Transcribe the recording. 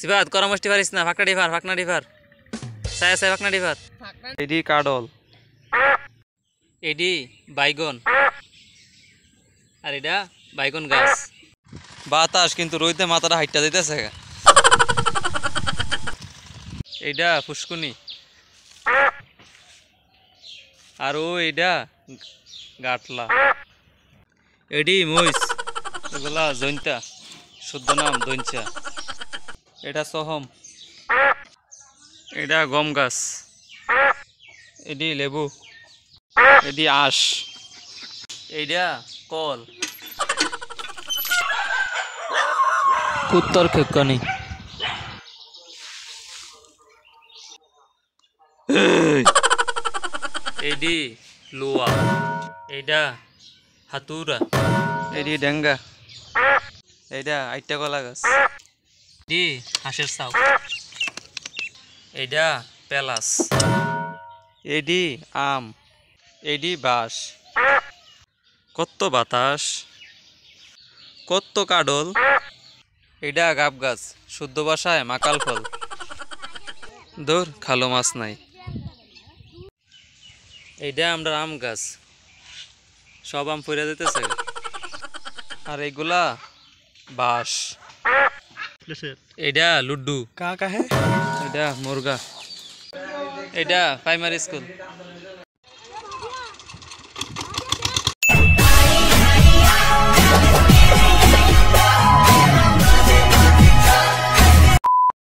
সিফাত করমষ্টি পারিস না ফাকনা ডিভার ফাকনা ডিভার সায়া সায়া ফাকনা ডিভার এডি কাডল এডি বাইগন আর এটা বাইগন গাছ বাতাস কিন্তু রইতে মাথাটা হাইটটা দিতেছে এইটা ফুসকুনি আর ও এইটা গাটলা এডি মহিষ এগুলা জৈন্তা শুদ্ধ নাম দৈঞ্চা এটা সহম এটা গম গাছ এটি লেবু এটি আশ এইটা কল কুত্তর খেকানি এটি লোয়া এটা হাতুরা এটি ডেঙ্গা এটা আইটা কলা গাছ এটি হাঁসের চাউ এইটা প্যালাস এডি আম এডি বাস কত বাতাস কত কাডল এটা গাব গাছ শুদ্ধ বাসায় মাকাল ফল দূর খালো মাছ নাই এইটা আমরা আম গাছ সব আম পড়ে যেতেছে আর এগুলা বাস এটা লুডু কা হ্যাঁ এটা মুরগা এটা প্রাইমারি স্কুল